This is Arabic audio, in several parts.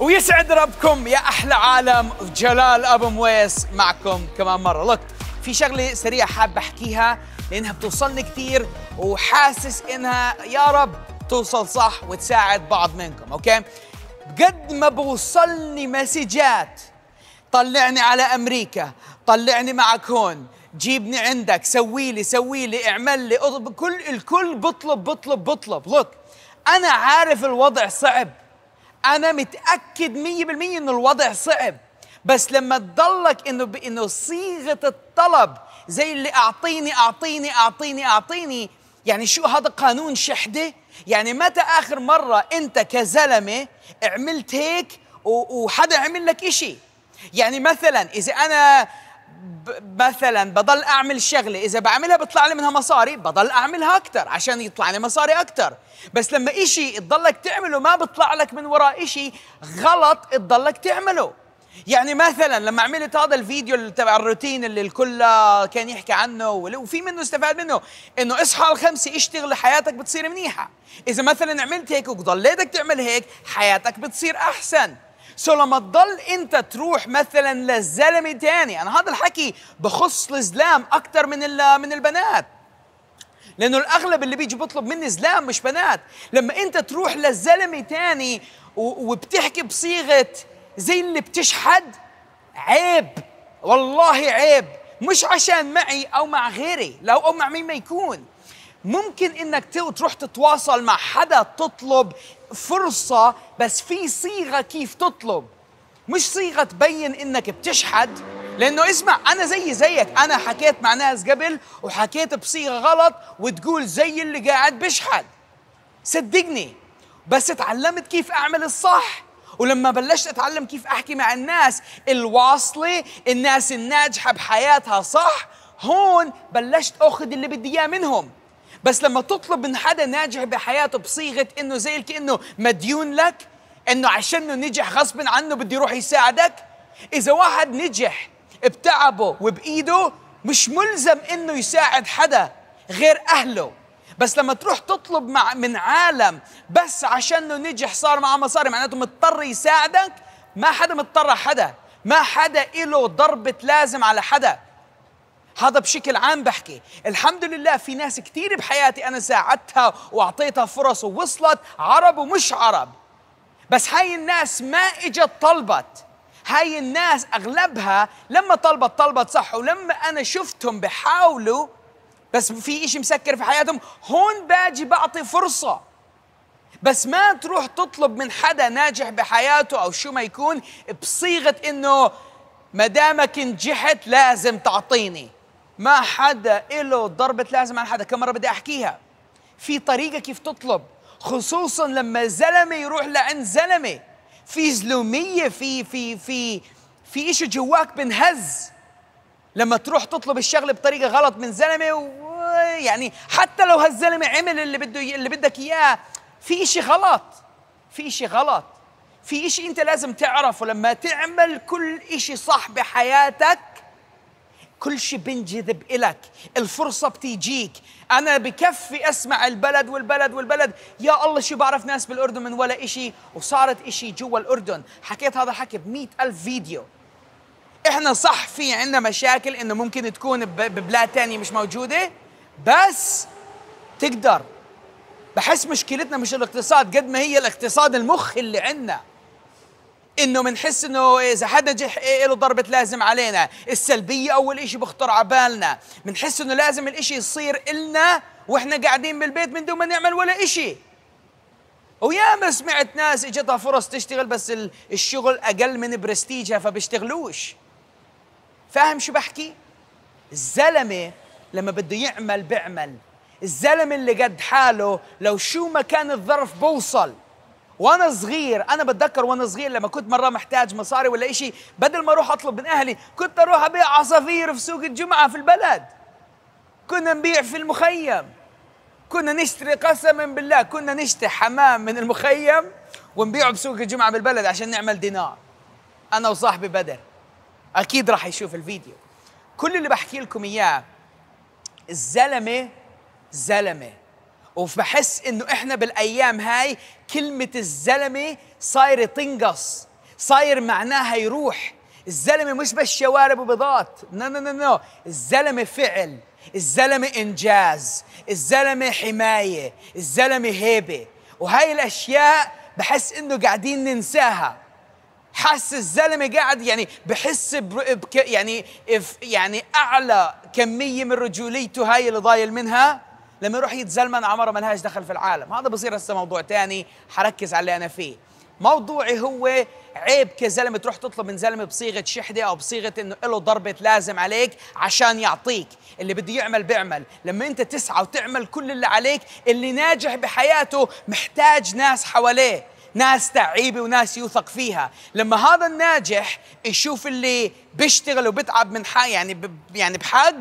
ويسعد ربكم يا احلى عالم جلال ابو مويس معكم كمان مره لوك في شغله سريعه حاب احكيها لانها بتوصلني كثير وحاسس انها يا رب توصل صح وتساعد بعض منكم اوكي قد ما بوصلني مسجات طلعني على امريكا طلعني معك هون جيبني عندك سوي لي سوي لي اعمل لي كل الكل بطلب بطلب بطلب لوك انا عارف الوضع صعب انا متاكد 100% ان الوضع صعب بس لما تضلك انه بانه صيغه الطلب زي اللي اعطيني اعطيني اعطيني اعطيني يعني شو هذا قانون شحده يعني متى اخر مره انت كزلمه عملت هيك وحدا عمل لك اشي يعني مثلا اذا انا مثلا بضل اعمل شغله اذا بعملها بيطلع لي منها مصاري بضل اعملها اكثر عشان يطلع لي مصاري اكثر بس لما إشي تضلك تعمله ما بطلع لك من وراء إشي غلط تضلك تعمله يعني مثلا لما عملت هذا الفيديو تبع الروتين اللي الكل كان يحكي عنه وفي منه استفاد منه انه اصحى الخمسة اشتغل حياتك بتصير منيحة اذا مثلا عملت هيك وضليتك تعمل هيك حياتك بتصير احسن سو لما تضل انت تروح مثلا للزلمه تاني انا هذا الحكي بخص الزلام اكثر من من البنات لانه الاغلب اللي بيجي بيطلب مني زلام مش بنات لما انت تروح للزلمه تاني وبتحكي بصيغه زي اللي بتشحد عيب والله عيب مش عشان معي او مع غيري لو او مع مين ما يكون ممكن انك تروح تتواصل مع حدا تطلب فرصة بس في صيغة كيف تطلب مش صيغة تبين انك بتشحد لانه اسمع انا زي زيك انا حكيت مع ناس قبل وحكيت بصيغة غلط وتقول زي اللي قاعد بشحد صدقني بس اتعلمت كيف اعمل الصح ولما بلشت اتعلم كيف احكي مع الناس الواصله الناس الناجحه بحياتها صح هون بلشت اخذ اللي بدي اياه منهم بس لما تطلب من حدا ناجح بحياته بصيغه انه زي كانه مديون لك انه عشان انه نجح غصب عنه بده يروح يساعدك اذا واحد نجح بتعبه وبايده مش ملزم انه يساعد حدا غير اهله بس لما تروح تطلب مع من عالم بس عشان نجح صار معه مصاري معناته مضطر يساعدك ما حدا مضطر حدا ما حدا له ضربة لازم على حدا هذا بشكل عام بحكي الحمد لله في ناس كثير بحياتي أنا ساعدتها وأعطيتها فرص ووصلت عرب ومش عرب بس هاي الناس ما إجت طلبت هاي الناس أغلبها لما طلبت طلبت صح ولما أنا شفتهم بحاولوا بس في إشي مسكر في حياتهم هون باجي بعطي فرصة بس ما تروح تطلب من حدا ناجح بحياته أو شو ما يكون بصيغة إنه ما دامك نجحت لازم تعطيني ما حدا له ضربة لازم على حدا كم مرة بدي أحكيها في طريقة كيف تطلب خصوصا لما زلمة يروح لعند زلمة في زلومية في في في في إشي جواك بنهز لما تروح تطلب الشغلة بطريقة غلط من زلمة يعني حتى لو هالزلمة عمل اللي بده اللي بدك إياه في إشي غلط في إشي غلط في إشي أنت لازم تعرفه لما تعمل كل إشي صح بحياتك كل شيء بنجذب إلك الفرصة بتيجيك أنا بكفي أسمع البلد والبلد والبلد يا الله شو بعرف ناس بالأردن من ولا إشي وصارت إشي جوا الأردن حكيت هذا الحكي بمئة ألف فيديو إحنا صح في عندنا مشاكل إنه ممكن تكون ببلاد تانية مش موجودة بس تقدر بحس مشكلتنا مش الاقتصاد قد ما هي الاقتصاد المخ اللي عندنا انه بنحس انه اذا حدا جح له ضربه لازم علينا السلبيه اول إشي بخطر على بالنا بنحس انه لازم الإشي يصير إلنا واحنا قاعدين بالبيت من دون ما نعمل ولا إشي وياما سمعت ناس اجتها فرص تشتغل بس الشغل اقل من برستيجها فبيشتغلوش فاهم شو بحكي الزلمه لما بده يعمل بيعمل الزلمه اللي قد حاله لو شو ما كان الظرف بوصل وانا صغير انا بتذكر وانا صغير لما كنت مره محتاج مصاري ولا إشي بدل ما اروح اطلب من اهلي كنت اروح ابيع عصافير في سوق الجمعه في البلد كنا نبيع في المخيم كنا نشتري قسما بالله كنا نشتري حمام من المخيم ونبيعه بسوق الجمعه بالبلد عشان نعمل دينار انا وصاحبي بدر اكيد راح يشوف الفيديو كل اللي بحكي لكم اياه الزلمه زلمه وبحس انه احنا بالايام هاي كلمه الزلمه صايره تنقص صاير معناها يروح الزلمه مش بس شوارب وبيضات نو نو نو نو الزلمه فعل الزلمه انجاز الزلمه حمايه الزلمه هيبه وهي الاشياء بحس انه قاعدين ننساها حاسس الزلمه قاعد يعني بحس بك يعني يعني اعلى كميه من رجوليته هاي اللي ضايل منها لما يروح يتزلمن ما لهاش دخل في العالم هذا بصير هسه موضوع تاني حركز على اللي انا فيه موضوعي هو عيب كزلمه تروح تطلب من زلمه بصيغه شحده او بصيغه انه له ضربه لازم عليك عشان يعطيك اللي بده يعمل بيعمل لما انت تسعى وتعمل كل اللي عليك اللي ناجح بحياته محتاج ناس حواليه ناس تعيبه وناس يوثق فيها لما هذا الناجح يشوف اللي بيشتغل وبتعب من حق يعني يعني بحق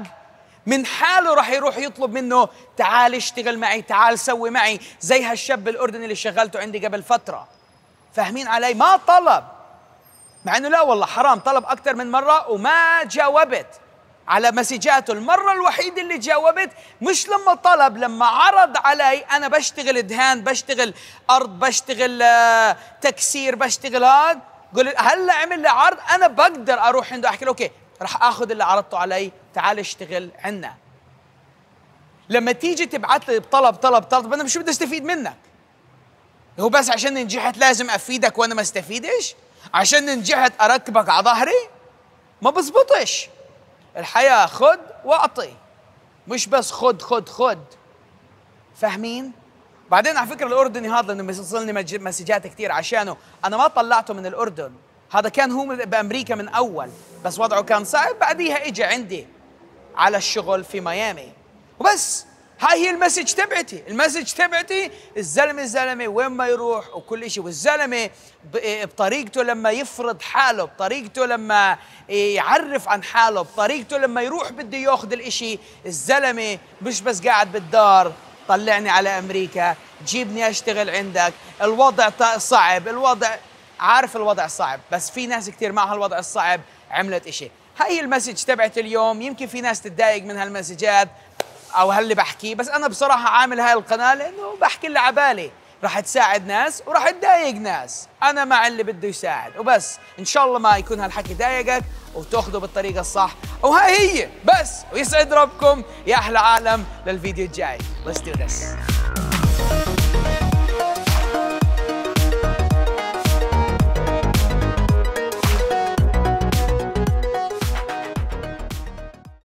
من حاله راح يروح يطلب منه تعال اشتغل معي تعال سوي معي زي هالشاب الاردني اللي شغلته عندي قبل فتره فاهمين علي ما طلب مع انه لا والله حرام طلب اكثر من مره وما جاوبت على مسجاته المرة الوحيدة اللي جاوبت مش لما طلب لما عرض علي أنا بشتغل دهان بشتغل أرض بشتغل آه، تكسير بشتغل هذا قلت هلا عمل لي عرض أنا بقدر أروح عنده أحكي له أوكي رح اخذ اللي عرضته علي تعال اشتغل عنا لما تيجي تبعت لي بطلب طلب طلب انا مش بدي استفيد منك هو بس عشان نجحت لازم افيدك وانا ما استفيدش عشان نجحت اركبك على ظهري ما بزبطش الحياه خد واعطي مش بس خد خد خد فاهمين بعدين على فكره الاردني هذا انه بيوصلني مسجات كثير عشانه انا ما طلعته من الاردن هذا كان هو بامريكا من اول بس وضعه كان صعب بعديها اجى عندي على الشغل في ميامي وبس هاي هي المسج تبعتي المسج تبعتي الزلمه الزلمه وين ما يروح وكل شيء والزلمه إيه، بطريقته لما يفرض حاله بطريقته لما إيه، يعرف عن حاله بطريقته لما يروح بده ياخذ الإشي الزلمه مش بس قاعد بالدار طلعني على امريكا جيبني اشتغل عندك الوضع صعب الوضع عارف الوضع صعب بس في ناس كثير مع هالوضع الصعب عملت إشي هاي المسج تبعت اليوم يمكن في ناس تتضايق من هالمسجات او هاللي بحكيه بس انا بصراحه عامل هاي القناه لانه بحكي اللي عبالي راح تساعد ناس وراح تضايق ناس انا مع اللي بده يساعد وبس ان شاء الله ما يكون هالحكي ضايقك وتاخذه بالطريقه الصح وهاي هي بس ويسعد ربكم يا احلى عالم للفيديو الجاي Let's do this